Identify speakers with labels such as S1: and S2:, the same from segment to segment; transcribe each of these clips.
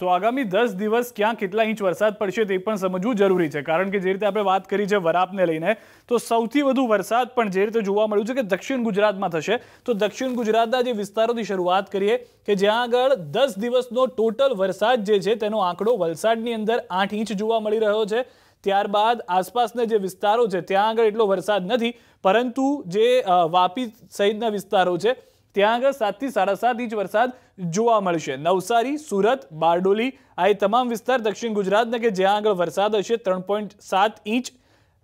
S1: તો આગામી દસ દિવસ ક્યાં કેટલા ઇંચ વરસાદ પડશે તે પણ સમજવું જરૂરી છે કારણ કે જે રીતે આપણે વાત કરી છે વરાપને લઈને તો સૌથી વધુ વરસાદ પણ જે રીતે જોવા મળ્યું છે કે દક્ષિણ ગુજરાતમાં થશે તો દક્ષિણ ગુજરાતના જે વિસ્તારોથી શરૂઆત કરીએ કે જ્યાં આગળ દસ દિવસનો ટોટલ વરસાદ જે છે તેનો આંકડો વલસાડની અંદર આઠ ઇંચ જોવા મળી રહ્યો છે ત્યારબાદ આસપાસના જે વિસ્તારો છે ત્યાં આગળ એટલો વરસાદ નથી પરંતુ જે વાપી સહિતના વિસ્તારો છે ત્યાં આગળ સાતથી સાડા સાત ઇંચ વરસાદ જોવા મળશે નવસારી સુરત બારડોલી આ એ તમામ વિસ્તાર દક્ષિણ ગુજરાતના કે જ્યાં આગળ વરસાદ હશે ત્રણ પોઈન્ટ સાત ઇંચ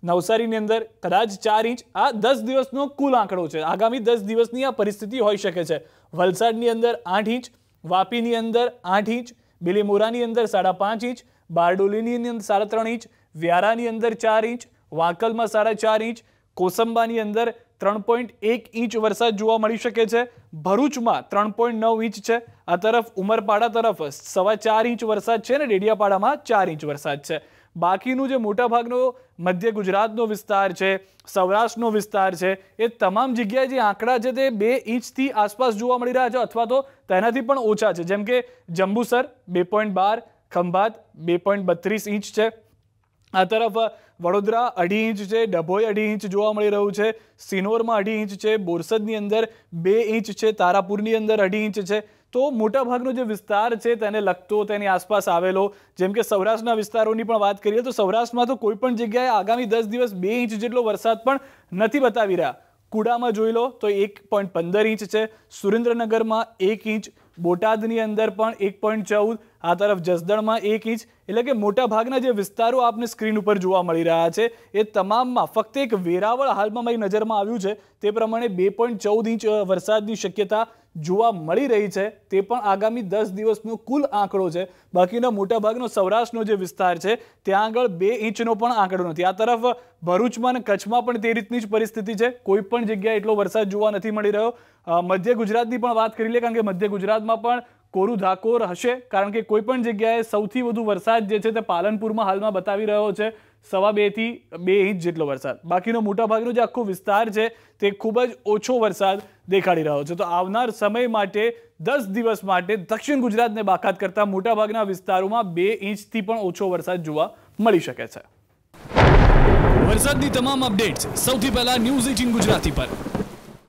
S1: નવસારીની અંદર કદાચ ચાર ઇંચ આ દસ દિવસનો કુલ આંકડો છે આગામી દસ દિવસની આ પરિસ્થિતિ હોઈ શકે છે વલસાડની અંદર આઠ ઇંચ વાપીની અંદર આઠ ઇંચ બિલીમોરાની અંદર સાડા પાંચ ઇંચ બારડોલીની અંદર સાડા ત્રણ ઇંચ વ્યારાની અંદર ચાર ઇંચ વાકલમાં સાડા ચાર ઇંચ કોસંબાની અંદર ત્રણ પોઈન્ટ એક ઇંચ વરસાદ જોવા મળી શકે છે ભરૂચમાં ત્રણ પોઈન્ટ નવ ઇંચ છે આ તરફ ઉમરપાડા તરફ સવા ચાર ઇંચ વરસાદ છે ને ડેડિયાપાડામાં ચાર ઇંચ વરસાદ છે બાકીનું જે મોટાભાગનો મધ્ય ગુજરાતનો વિસ્તાર છે સૌરાષ્ટ્રનો વિસ્તાર છે એ તમામ જગ્યાએ જે આંકડા છે તે બે ઇંચથી આસપાસ જોવા મળી રહ્યા છે અથવા તો તેનાથી પણ ઓછા છે જેમ કે જંબુસર બે પોઈન્ટ બાર ખંભાત બે પોઈન્ટ બત્રીસ ઇંચ છે આ તરફ વડોદરા અઢી ઇંચ છે ડભોઈ અઢી ઇંચ જોવા મળી રહ્યું છે સિનોરમાં અઢી ઇંચ છે બોરસદની અંદર બે ઇંચ છે તારાપુરની અંદર અઢી ઇંચ છે તો મોટાભાગનો જે વિસ્તાર છે તેને લગતો તેની આસપાસ આવેલો જેમ કે સૌરાષ્ટ્રના વિસ્તારોની પણ વાત કરીએ તો સૌરાષ્ટ્રમાં તો કોઈ પણ જગ્યાએ આગામી દસ દિવસ બે ઇંચ જેટલો વરસાદ પણ નથી બતાવી રહ્યા કુડામાં જોઈ લો તો એક પોઈન્ટ પંદર ઇંચ છે સુરેન્દ્રનગરમાં એક ઇંચ બોટાદની અંદર પણ એક પોઈન્ટ ચૌદ આ તરફ જસદણમાં એક ઇંચ એટલે કે મોટાભાગના જે વિસ્તારો આપને સ્ક્રીન ઉપર જોવા મળી રહ્યા છે એ તમામમાં ફક્ત એક વેરાવળ હાલમાં મારી નજરમાં આવ્યું છે તે પ્રમાણે બે પોઈન્ટ ચૌદ ઇંચ વરસાદની શક્યતા જોવા મળી રહી છે તે પણ આગામી દસ દિવસનો કુલ આંકડો છે બાકીનો મોટાભાગનો સૌરાષ્ટ્રનો જે વિસ્તાર છે ત્યાં આગળ બે ઇંચનો પણ આંકડો નથી આ તરફ ભરૂચમાં અને કચ્છમાં પણ તે રીતની જ પરિસ્થિતિ છે કોઈ પણ જગ્યાએ એટલો વરસાદ જોવા નથી મળી રહ્યો મધ્ય ગુજરાતની પણ વાત કરી લે કારણ કે મધ્ય ગુજરાતમાં પણ કોરું ધાકોર હશે કારણ કે કોઈપણ જગ્યાએ સૌથી વધુ વરસાદ જે છે તે પાલનપુરમાં હાલમાં બતાવી રહ્યો છે સવા બેથી બે ઇંચ જેટલો વરસાદ બાકીનો મોટાભાગનો જે આખો વિસ્તાર છે તે ખૂબ જ ઓછો વરસાદ દેખાડી રહ્યો છે તો આવનાર સમય માટે દસ દિવસ માટે દક્ષિણ ગુજરાતને બાકાત કરતા મોટાભાગના વિસ્તારોમાં બે ઇંચથી પણ ઓછો વરસાદ જોવા મળી શકે છે વરસાદની તમામ અપડેટ્સ સૌથી પહેલા ન્યૂઝ એટીન ગુજરાતી પર